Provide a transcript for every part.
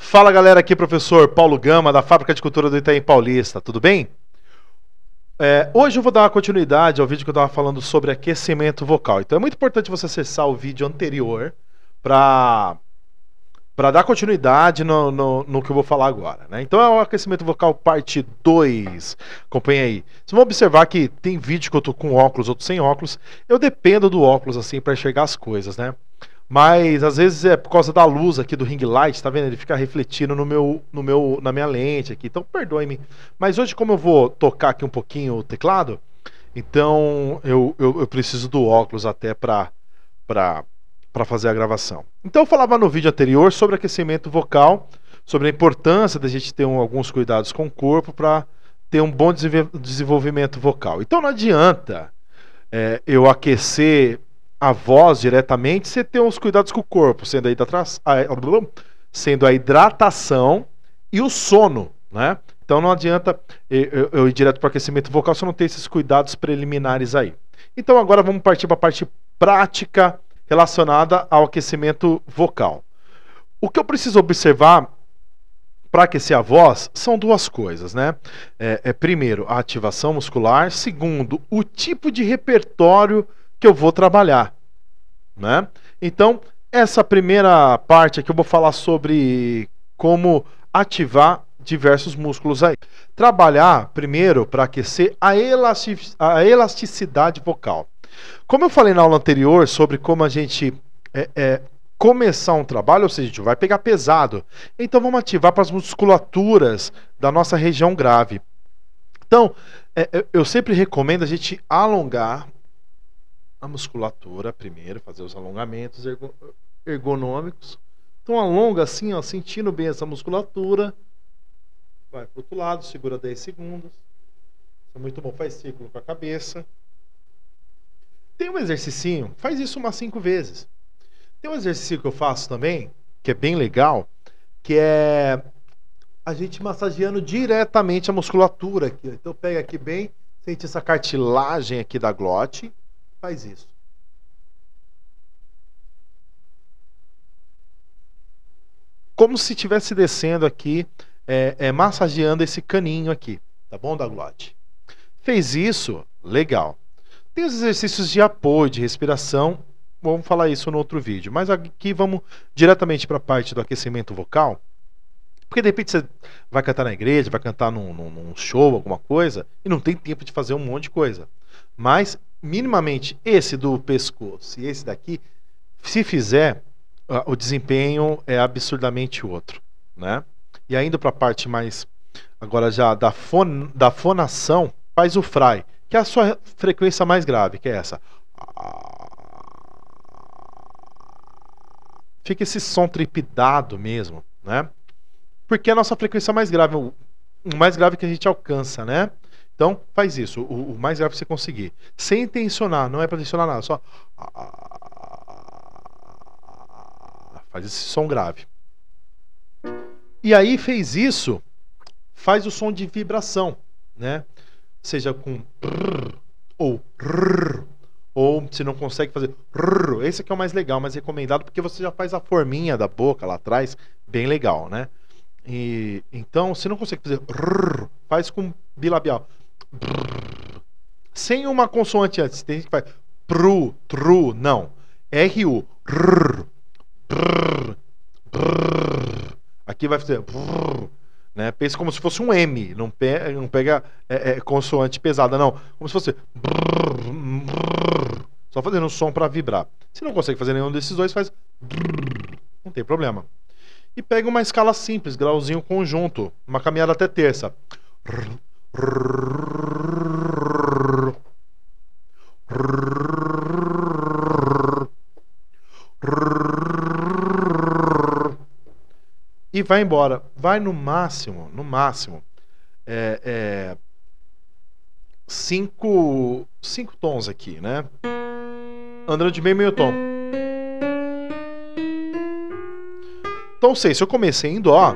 Fala galera, aqui é professor Paulo Gama da Fábrica de Cultura do Itaim Paulista, tudo bem? É, hoje eu vou dar uma continuidade ao vídeo que eu estava falando sobre aquecimento vocal. Então é muito importante você acessar o vídeo anterior para para dar continuidade no, no, no, que eu vou falar agora. Né? Então é o aquecimento vocal parte 2. Acompanha aí. Vocês vão observar que tem vídeo que eu tô com óculos, outro sem óculos. Eu dependo do óculos assim para enxergar as coisas, né? Mas às vezes é por causa da luz aqui do ring light, tá vendo? Ele fica refletindo no meu, no meu, na minha lente aqui. Então perdoe-me. Mas hoje, como eu vou tocar aqui um pouquinho o teclado, então eu, eu, eu preciso do óculos até para para fazer a gravação. Então eu falava no vídeo anterior sobre aquecimento vocal, sobre a importância da gente ter um, alguns cuidados com o corpo para ter um bom desenvolvimento vocal. Então não adianta é, eu aquecer a voz diretamente, você tem os cuidados com o corpo, sendo a, hidratação, sendo a hidratação e o sono, né? Então não adianta eu, eu ir direto para o aquecimento vocal se eu não tem esses cuidados preliminares aí. Então agora vamos partir para a parte prática relacionada ao aquecimento vocal. O que eu preciso observar para aquecer a voz são duas coisas, né? É, é, primeiro, a ativação muscular. Segundo, o tipo de repertório que eu vou trabalhar, né? Então, essa primeira parte aqui eu vou falar sobre como ativar diversos músculos aí. Trabalhar primeiro para aquecer a elasticidade vocal. Como eu falei na aula anterior sobre como a gente é, é, começar um trabalho, ou seja, a gente vai pegar pesado. Então vamos ativar para as musculaturas da nossa região grave. Então, é, é eu sempre recomendo a gente alongar a musculatura primeiro, fazer os alongamentos ergonômicos. Então alonga assim, ó, sentindo bem essa musculatura. Vai pro outro lado, segura 10 segundos. Isso é muito bom, faz círculo com a cabeça. Tem um exercício, faz isso umas 5 vezes. Tem um exercício que eu faço também, que é bem legal, que é a gente massageando diretamente a musculatura aqui. Então pega aqui bem, sente essa cartilagem aqui da glote faz isso. Como se estivesse descendo aqui, é, é, massageando esse caninho aqui, tá bom, Daglote? Fez isso, legal. Tem os exercícios de apoio, de respiração, vamos falar isso no outro vídeo. Mas aqui vamos diretamente para a parte do aquecimento vocal. Porque de repente você vai cantar na igreja, vai cantar num, num, num, show, alguma coisa, e não tem tempo de fazer um monte de coisa. Mas minimamente esse do pescoço e esse daqui, se fizer, o desempenho é absurdamente outro, né? E ainda para a parte mais agora já da, fon, da fonação, faz o fry, que é a sua frequência mais grave, que é essa. Fica esse som tripidado mesmo, né? Porque é a nossa frequência mais grave, o mais grave que a gente alcança, né? Então, faz isso, o, o mais grave que é você conseguir. Sem tensionar, não é para tensionar nada, só. Ah, ah, ah, faz esse som grave. E aí, fez isso, faz o som de vibração, né? Seja com ou ou se não consegue fazer esse aqui é o mais legal, mais recomendado porque você já faz a forminha da boca lá atrás, bem legal, né? E então, se não consegue fazer faz com bilabial sem uma consoante antes. Tem gente que faz pru, tru, não. R-U. Aqui vai fazer. Brrr, né? Pensa como se fosse um M. Não, não pega é, é, consoante pesada, não. Como se fosse. Brrr, brrr. Só fazendo um som para vibrar. Se não consegue fazer nenhum desses dois, faz. Brrr. Não tem problema. E pega uma escala simples, grauzinho conjunto. Uma caminhada até terça. Brrr, brrr, e vai embora. Vai no máximo, no máximo, é, é, cinco, cinco tons aqui, né? Andando de meio meio tom. Então sei, se eu comecei em Dó,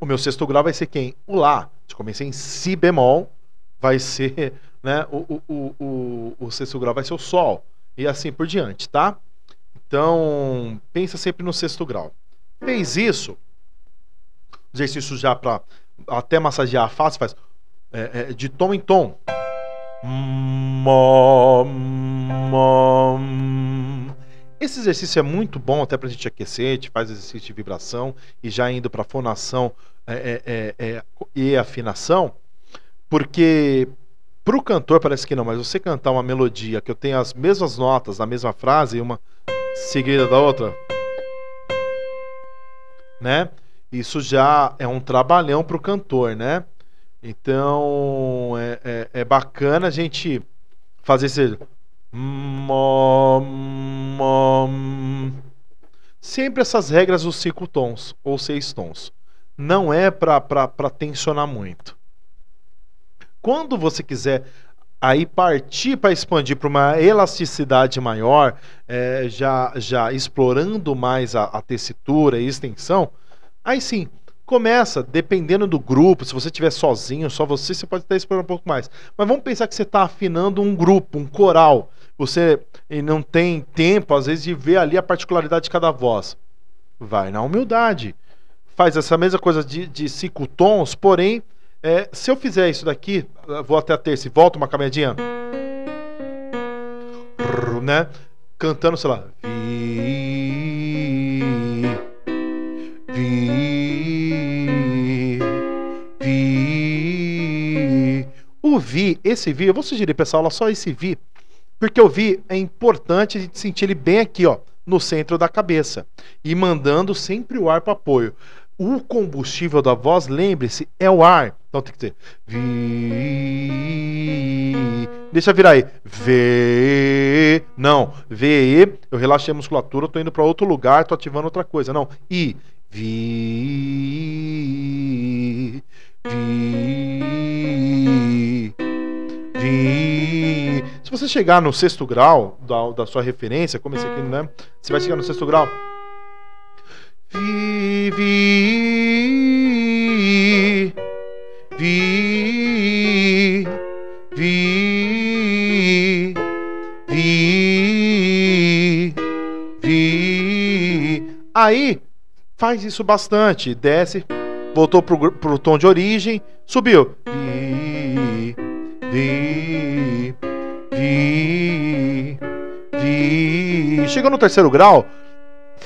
o meu sexto grau vai ser quem? O Lá. Se eu comecei em Si bemol, vai ser né? O, o, o, o, sexto grau vai ser o Sol. E assim por diante, tá? Então, pensa sempre no sexto grau. Fez isso, exercício já para até massagear a face, faz é, é, de tom em tom. Esse exercício é muito bom até para a gente aquecer, a gente faz exercício de vibração e já indo para fonação é, é, é, é, e afinação, porque para o cantor parece que não, mas você cantar uma melodia que eu tenho as mesmas notas na mesma frase, uma seguida da outra, né? Isso já é um trabalhão para o cantor, né? Então é, é, é, bacana a gente fazer esse. Sempre essas regras dos cinco tons ou seis tons. Não é para tensionar muito. Quando você quiser aí partir para expandir para uma elasticidade maior, é, já, já explorando mais a, a tessitura e extensão, aí sim, começa, dependendo do grupo, se você estiver sozinho, só você, você pode até explorar um pouco mais. Mas vamos pensar que você está afinando um grupo, um coral. Você não tem tempo, às vezes, de ver ali a particularidade de cada voz. Vai na humildade. Faz essa mesma coisa de, de cinco tons, porém é, se eu fizer isso daqui, vou até a terça e volto uma caminhadinha. Né? Cantando, sei lá. Vi. Vi. Vi. O vi, esse vi, eu vou sugerir, pessoal, só esse vi. Porque o vi é importante a gente sentir ele bem aqui, ó, no centro da cabeça. E mandando sempre o ar para apoio o combustível da voz, lembre-se, é o ar. Então tem que ter. Vi. Deixa virar aí. V. Não. V. Eu relaxei a musculatura, Estou tô indo para outro lugar, tô ativando outra coisa. Não. I. Vi. Vi. Vi. Se você chegar no sexto grau da, da sua referência, como esse aqui, né? Você vai chegar no sexto grau. Vivi, vi, vi, vi, vi. Aí, faz isso bastante. Desce, voltou pro, pro tom de origem, subiu. Vi, vi, vi, vi. Chegou no terceiro grau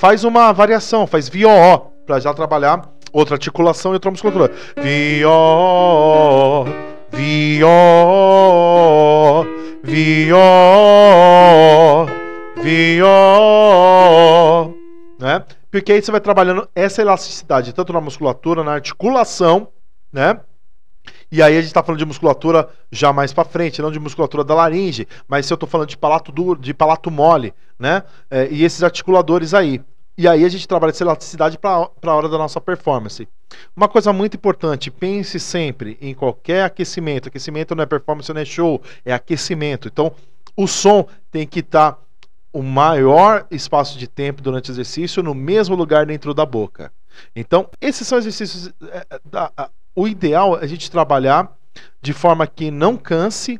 faz uma variação, faz VOO, para já trabalhar outra articulação e outra musculatura. VOO, VOO, VOO, VOO, né? Porque aí você vai trabalhando essa elasticidade, tanto na musculatura, na articulação, né? E aí a gente está falando de musculatura já mais para frente, não de musculatura da laringe, mas se eu estou falando de palato duro, de palato mole, né? É, e esses articuladores aí, e aí a gente trabalha essa elasticidade para a hora da nossa performance. Uma coisa muito importante, pense sempre em qualquer aquecimento. Aquecimento não é performance, não é show, é aquecimento. Então, o som tem que estar tá o maior espaço de tempo durante o exercício no mesmo lugar dentro da boca. Então, esses são exercícios. É, da, a, o ideal é a gente trabalhar de forma que não canse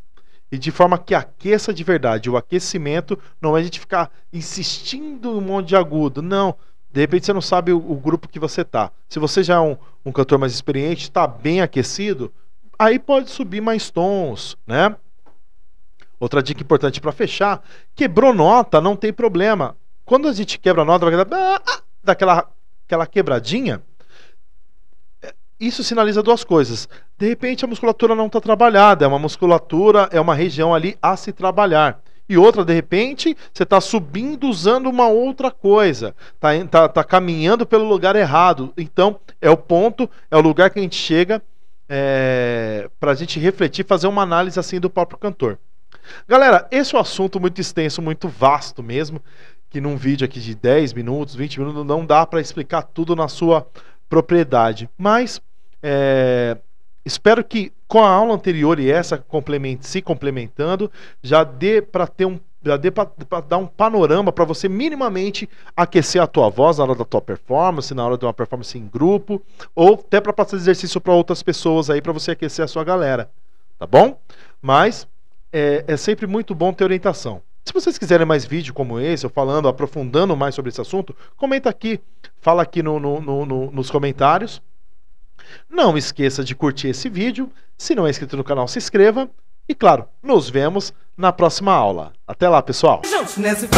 e de forma que aqueça de verdade. O aquecimento não é a gente ficar insistindo um monte de agudo, não. De repente você não sabe o, o grupo que você tá. Se você já é um, um cantor mais experiente, está bem aquecido, aí pode subir mais tons, né? Outra dica importante para fechar: quebrou nota, não tem problema. Quando a gente quebra nota, vai dar ah, ah, aquela, aquela quebradinha isso sinaliza duas coisas. De repente a musculatura não está trabalhada, é uma musculatura, é uma região ali a se trabalhar. E outra, de repente, você está subindo usando uma outra coisa, está tá, tá caminhando pelo lugar errado. Então, é o ponto, é o lugar que a gente chega é, eh, para a gente refletir, fazer uma análise assim do próprio cantor. Galera, esse é um assunto muito extenso, muito vasto mesmo, que num vídeo aqui de 10 minutos, 20 minutos, não dá para explicar tudo na sua propriedade. Mas é, espero que com a aula anterior e essa complemente, se complementando, já dê para ter um já dê para dar um panorama para você minimamente aquecer a tua voz na hora da tua performance, na hora de uma performance em grupo, ou até para passar exercício para outras pessoas aí para você aquecer a sua galera, tá bom? Mas é, é sempre muito bom ter orientação. Se vocês quiserem mais vídeo como esse, eu falando, aprofundando mais sobre esse assunto, comenta aqui, fala aqui no, no, no, nos comentários. Não esqueça de curtir esse vídeo, se não é inscrito no canal, se inscreva. E claro, nos vemos na próxima aula. Até lá, pessoal! Juntos nesse